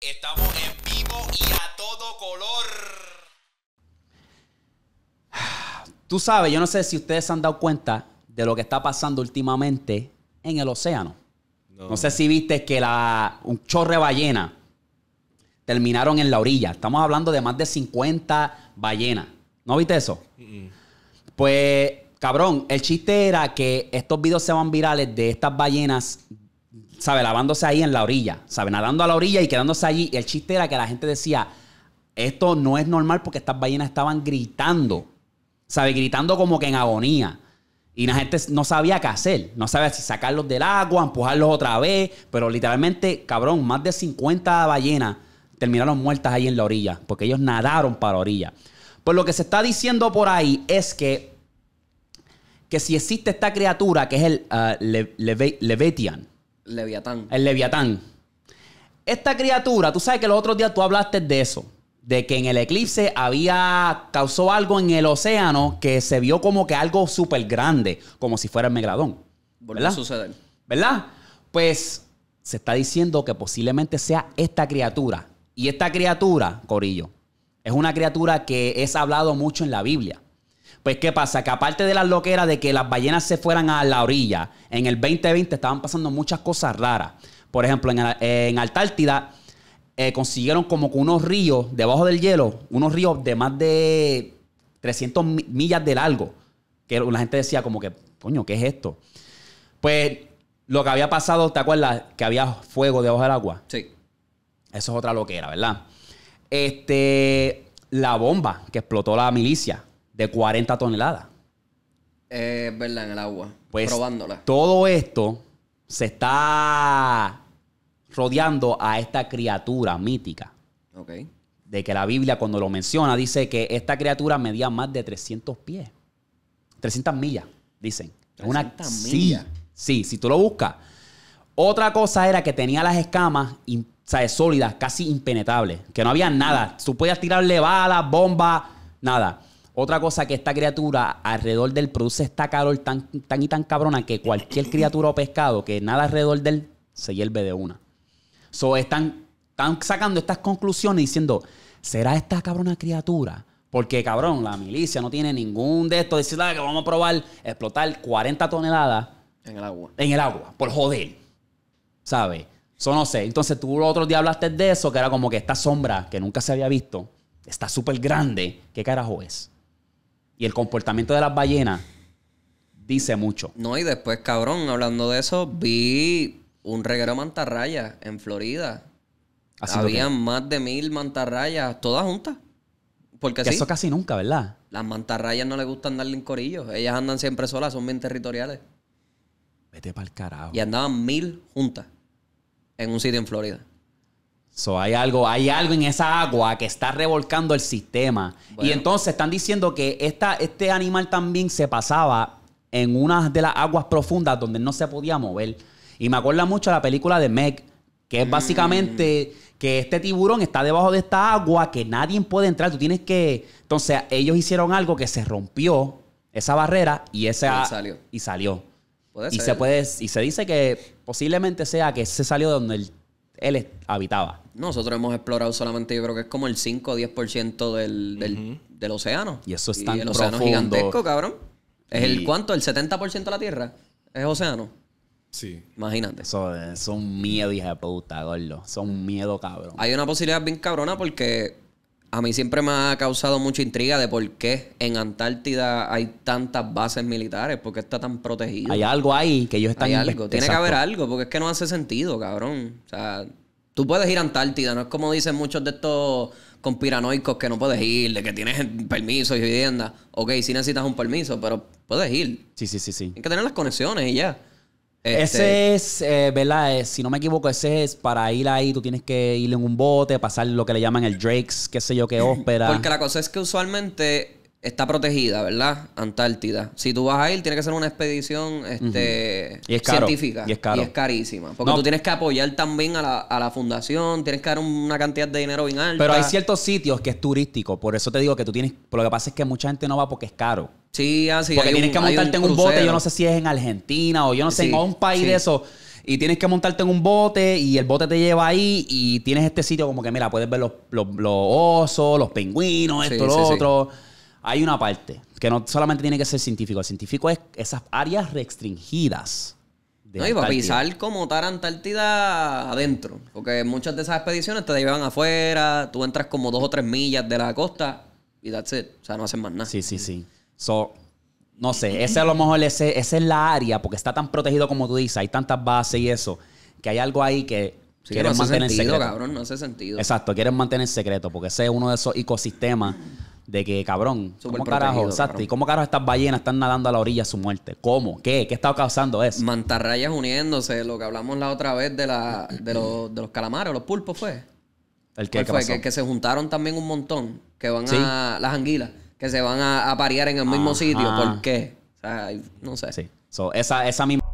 Estamos en vivo y a todo color. Tú sabes, yo no sé si ustedes se han dado cuenta de lo que está pasando últimamente en el océano. No, sé si viste que la, un chorre ballena terminaron en la orilla. Estamos hablando de más de 50 ballenas. ¿No viste eso? Pues, cabrón, el chiste era que estos videos se van virales de estas ballenas ¿sabe? Lavándose ahí en la orilla, ¿sabe? Nadando a la orilla y quedándose allí. Y el chiste era que la gente decía, esto no es normal porque estas ballenas estaban gritando, ¿sabe? Gritando como que en agonía. Y la gente no sabía qué hacer, no sabía si sacarlos del agua, empujarlos otra vez, pero literalmente, cabrón, más de 50 ballenas terminaron muertas ahí en la orilla, porque ellos nadaron para la orilla. Pues lo que se está diciendo por ahí es que, que si existe esta criatura que es el ah, Levetian, Leviatán. El Leviatán. Esta criatura, tú sabes que los otros días tú hablaste de eso. De que en el eclipse había. causó algo en el océano que se vio como que algo súper grande, como si fuera el Megladón. ¿Verdad? A suceder. ¿Verdad? Pues se está diciendo que posiblemente sea esta criatura. Y esta criatura, Corillo, es una criatura que es hablado mucho en la Biblia. Pues, ¿qué pasa? Que aparte de la loquera de que las ballenas se fueran a la orilla, en el 2020 estaban pasando muchas cosas raras. Por ejemplo, en, en eh, consiguieron como que unos ríos debajo del hielo, unos ríos de más de 300 millas de largo. Que la gente decía como que, coño, ¿qué es esto? Pues lo que había pasado, ¿te acuerdas? Que había fuego debajo del agua. Sí. Eso es otra loquera, ¿verdad? Este, la bomba que explotó la milicia de 40 toneladas. Es verdad, en el agua. Pues probándola. Todo esto se está rodeando a esta criatura mítica. Ok. De que la Biblia, cuando lo menciona, dice que esta criatura medía más de 300 pies. 300 millas, dicen. 300 millas. Sí, si tú lo buscas. Otra cosa era que tenía las escamas sólidas, casi impenetrables, que no había nada. Tú podías tirarle balas, bombas, nada. Otra cosa que esta criatura alrededor del produce esta calor tan, tan y tan cabrona que cualquier criatura o pescado que nada alrededor del se hierve de una. So, están, sacando estas conclusiones diciendo, ¿será esta cabrona criatura? Porque, cabrón, la milicia no tiene ningún de estos. decir ah, que vamos a probar explotar 40 toneladas. En el agua. En el agua, por joder. ¿Sabes? Eso no sé. Entonces tú los otros días hablaste de eso, que era como que esta sombra que nunca se había visto, está súper grande. ¿Qué carajo es? Y el comportamiento de las ballenas dice mucho. No, y después, cabrón, hablando de eso, vi un reguero mantarraya en Florida. Habían más de mil mantarrayas, todas juntas. Porque eso casi nunca, ¿verdad? Las mantarrayas no les gusta andar en corillos. Ellas andan siempre solas, son bien territoriales. Vete para el carajo. Y andaban mil juntas en un sitio en Florida. So, hay algo, hay algo en esa agua que está revolcando el sistema. Y entonces están diciendo que esta, este animal también se pasaba en una de las aguas profundas donde no se podía mover. Y me acuerda mucho la película de Meg, que es mm. básicamente que este tiburón está debajo de esta agua que nadie puede entrar. Tú tienes que. Entonces, ellos hicieron algo que se rompió esa barrera y ese Y salió. Y salió. y se puede. Y se dice que posiblemente sea que se salió de donde el él habitaba. Nosotros hemos explorado solamente, yo creo que es como el 5 o 10% del, del, del, océano. Y eso es tan y el océano gigantesco, cabrón. ¿Es el cuánto? ¿El 70% de la Tierra? ¿Es océano? Sí. Imagínate. Son es miedo, hija de puta, gordo. Son miedo, cabrón. Hay una posibilidad bien cabrona porque a mí siempre me ha causado mucha intriga de por qué en Antártida hay tantas bases militares, porque está tan protegido. Hay algo ahí que ellos están... Hay algo, tiene que haber algo, porque es que no hace sentido, cabrón. O sea, tú puedes ir a Antártida, no es como dicen muchos de estos conspiranoicos que no puedes ir, de que tienes permiso y vivienda. Ok, sí necesitas un permiso, pero puedes ir. Sí, sí, sí, sí. Hay que tener las conexiones y ya. Este, ese es, eh, ¿verdad? Eh, si no me equivoco, ese es para ir ahí, tú tienes que ir en un bote, pasar lo que le llaman el Drake's, qué sé yo, qué ópera. Porque la cosa es que usualmente está protegida, ¿verdad? Antártida. Si tú vas a ir, tiene que ser una expedición este, científica. Y es, caro. y es, carísima. Porque tú tienes que apoyar también a la, fundación, tienes que dar una cantidad de dinero bien alta. Pero hay ciertos sitios que es turístico, por eso te digo que tú tienes... lo que pasa es que mucha gente no va porque es caro. Sí, así ah, Porque tienes que montarte en un bote, yo no sé si es en Argentina o yo no sé, en un país de eso y tienes que montarte en un bote y el bote te lleva ahí y tienes este sitio como que, mira, puedes ver los, osos, los pingüinos, esto, sí, otro hay una parte que no solamente tiene que ser científico. El científico es esas áreas restringidas. De no, iba a pisar como tal Antártida adentro. Porque muchas de esas expediciones te llevan afuera, tú entras como dos o tres millas de la costa y that's it. O sea, no hacen más nada. Sí, sí, sí. So, no sé, ese a lo mejor ese, es la área, porque está tan protegido como tú dices, hay tantas bases y eso, que hay algo ahí que quieren no mantener sentido, secreto. cabrón, no hace sentido. Exacto, quieren mantener secreto, porque ese es uno de esos ecosistemas de que, cabrón, ¿cómo carajo, y ¿cómo carajo estas ballenas están nadando a la orilla a su muerte? ¿Cómo? ¿Qué? ¿Qué está causando eso? Mantarrayas uniéndose, lo que hablamos la otra vez de, la, de, los, de los calamares, los pulpos fue. ¿El que Que, se juntaron también un montón, que van a las anguilas, que se van a, a en el mismo sitio. ¿Por qué? no sé. Sí. esa misma...